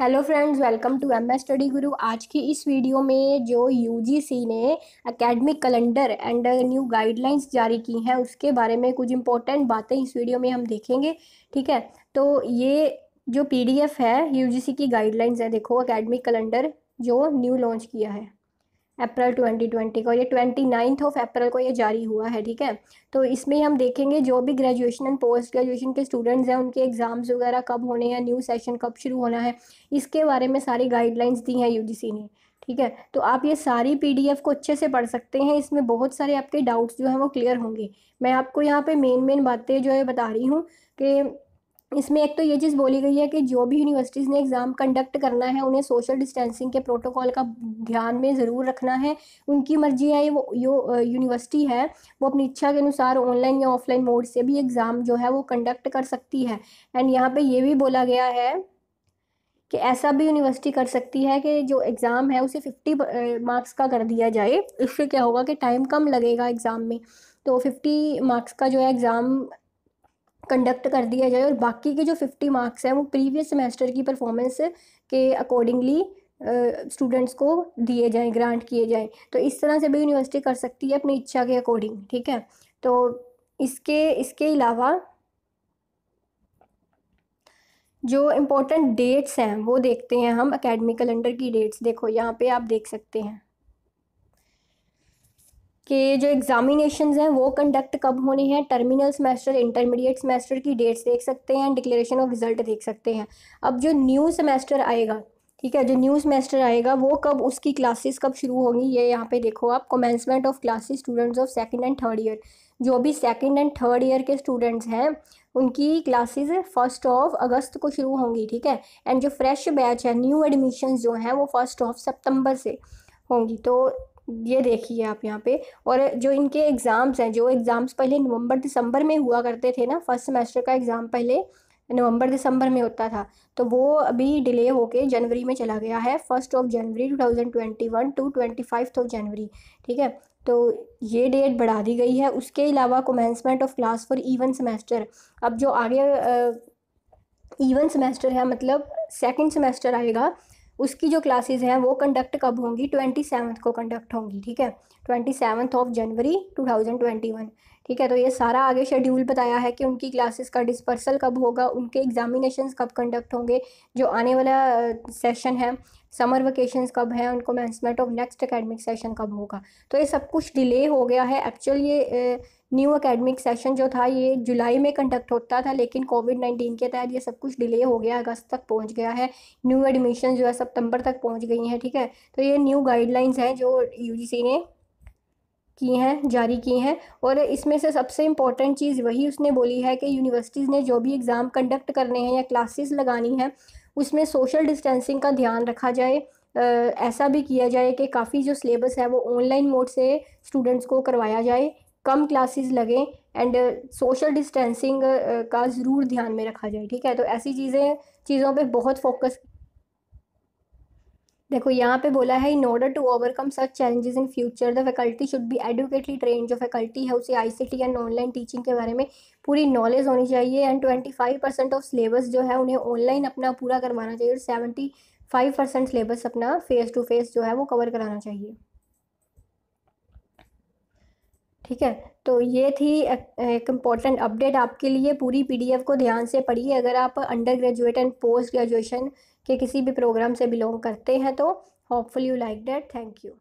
hello friends welcome to M S study Guru आज की इस वीडियो में जो यूजीसी ने academic calendar and new guidelines जारी की हैं उसके बारे में कुछ इंपॉर्टेंट बातें इस वीडियो में हम देखेंगे ठीक है तो ये जो पीडीएफ है यूजीसी की गाइडलाइंस है देखो एकेडमिक कैलेंडर जो न्यू लॉन्च किया है अप्रैल 2020 को ये ट्वेंटी नाइन्थ ऑफ अप्रैल को ये जारी हुआ है ठीक है तो इसमें हम देखेंगे जो भी ग्रेजुएशन एंड पोस्ट ग्रेजुएशन के स्टूडेंट्स हैं उनके एग्ज़ाम्स वगैरह कब होने हैं न्यू सेशन कब शुरू होना है इसके बारे में सारी गाइडलाइंस दी हैं यूजीसी ने ठीक है तो आप ये सारी पीडीएफ को अच्छे से पढ़ सकते हैं इसमें बहुत सारे आपके डाउट्स जो हैं वो क्लियर होंगे मैं आपको यहाँ पर मेन मेन बातें जो है बता रही हूँ कि इसमें एक तो ये चीज़ बोली गई है कि जो भी यूनिवर्सिटीज़ ने एग्ज़ाम कंडक्ट करना है उन्हें सोशल डिस्टेंसिंग के प्रोटोकॉल का ध्यान में ज़रूर रखना है उनकी मर्जी है वो यो यूनिवर्सिटी है वो अपनी इच्छा के अनुसार ऑनलाइन या ऑफलाइन मोड से भी एग्ज़ाम जो है वो कंडक्ट कर सकती है एंड यहाँ पर ये भी बोला गया है कि ऐसा भी यूनिवर्सिटी कर सकती है कि जो एग्ज़ाम है उसे फिफ्टी मार्क्स का कर दिया जाए इससे क्या होगा कि टाइम कम लगेगा एग्ज़ाम में तो फिफ्टी मार्क्स का जो है एग्ज़ाम कंडक्ट कर दिया जाए और बाकी के जो फिफ्टी मार्क्स हैं वो प्रीवियस सेमेस्टर की परफॉर्मेंस के अकॉर्डिंगली स्टूडेंट्स को दिए जाए ग्रांट किए जाएँ तो इस तरह से भी यूनिवर्सिटी कर सकती है अपनी इच्छा के अकॉर्डिंग ठीक है तो इसके इसके अलावा जो इम्पोर्टेंट डेट्स हैं वो देखते हैं हम अकेडमिक कैलेंडर की डेट्स देखो यहाँ पे आप देख सकते हैं कि जो एग्जामिनेशन हैं वो कंडक्ट कब होने हैं टर्मिनल सेमेस्टर इंटरमीडिएट सेमेस्टर की डेट्स देख सकते हैं डिक्लेरेशन ऑफ रिजल्ट देख सकते हैं अब जो न्यू सेमेस्टर आएगा ठीक है जो न्यू सेमेस्टर आएगा वो कब उसकी क्लासेस कब शुरू होंगी ये यहाँ पे देखो आप commencement of classes students of second and third year जो भी सेकंड एंड थर्ड ईयर के स्टूडेंट्स हैं उनकी क्लासेस फर्स्ट ऑफ अगस्त को शुरू होंगी ठीक है एंड जो फ्रेश बैच है न्यू एडमिशन जो हैं वो फर्स्ट ऑफ सितंबर से होंगी तो ये देखिए आप यहाँ पे और जो इनके एग्ज़ाम्स हैं जो एग्ज़ाम्स पहले नवंबर दिसंबर में हुआ करते थे ना फर्स्ट सेमेस्टर का एग्ज़ाम पहले नवंबर दिसंबर में होता था तो वो अभी डिले होके जनवरी में चला गया है first of January two thousand twenty one to twenty five of January ठीक है तो ये डेट बढ़ा दी गई है उसके अलावा commencement of class for even semester अब जो आगे इवन uh, सेमेस्टर है मतलब सेकेंड सेमेस्टर आएगा उसकी जो क्लासेस हैं वो कंडक्ट कब होंगी ट्वेंटी सेवन्थ को कंडक्ट होंगी ठीक है twenty seventh of January two thousand twenty one ठीक है तो ये सारा आगे शेड्यूल बताया है कि उनकी क्लासेस का डिस्पर्सल कब होगा उनके एग्जामिनेशन कब कंडक्ट होंगे जो आने वाला सेशन है समर वेकेशन कब है उनको management of next academic session कब होगा तो ये सब कुछ डिले हो गया है एक्चुअल ये न्यू एकेडमिक सेशन जो था ये जुलाई में कंडक्ट होता था लेकिन कोविड नाइन्टीन के तहत ये सब कुछ डिले हो गया अगस्त तक पहुंच गया है न्यू एडमिशन जो है सितंबर तक पहुंच गई हैं ठीक है तो ये न्यू गाइडलाइंस हैं जो यूजीसी ने की हैं जारी की हैं और इसमें से सबसे इम्पॉर्टेंट चीज़ वही उसने बोली है कि यूनिवर्सिटीज़ ने जो भी एग्ज़ाम कंडक्ट करने हैं या क्लासेस लगानी हैं उसमें सोशल डिस्टेंसिंग का ध्यान रखा जाए ऐसा भी किया जाए कि काफ़ी जो सिलेबस है वो ऑनलाइन मोड से स्टूडेंट्स को करवाया जाए कम क्लासेस लगें एंड सोशल डिस्टेंसिंग का ज़रूर ध्यान में रखा जाए ठीक है तो ऐसी चीज़ें चीज़ों पे बहुत फोकस देखो यहाँ पे बोला है in order to overcome such challenges in future the faculty should be adequately train जो फैकल्टी है उसे आईसीटी एंड ऑनलाइन टीचिंग के बारे में पूरी नॉलेज होनी चाहिए and twenty five percent of syllabus जो है उन्हें ऑनलाइन अपना पूरा करवाना चाहिए और सेवेंटी फाइव परसेंट सिलेबस अपना फेस टू फेस जो है वो कवर कराना चाहिए ठीक है तो ये थी एक इम्पॉर्टेंट अपडेट आपके लिए पूरी पीडीएफ को ध्यान से पढ़िए अगर आप under graduate and post graduation के किसी भी प्रोग्राम से बिलोंग करते हैं तो hopeful you like that thank you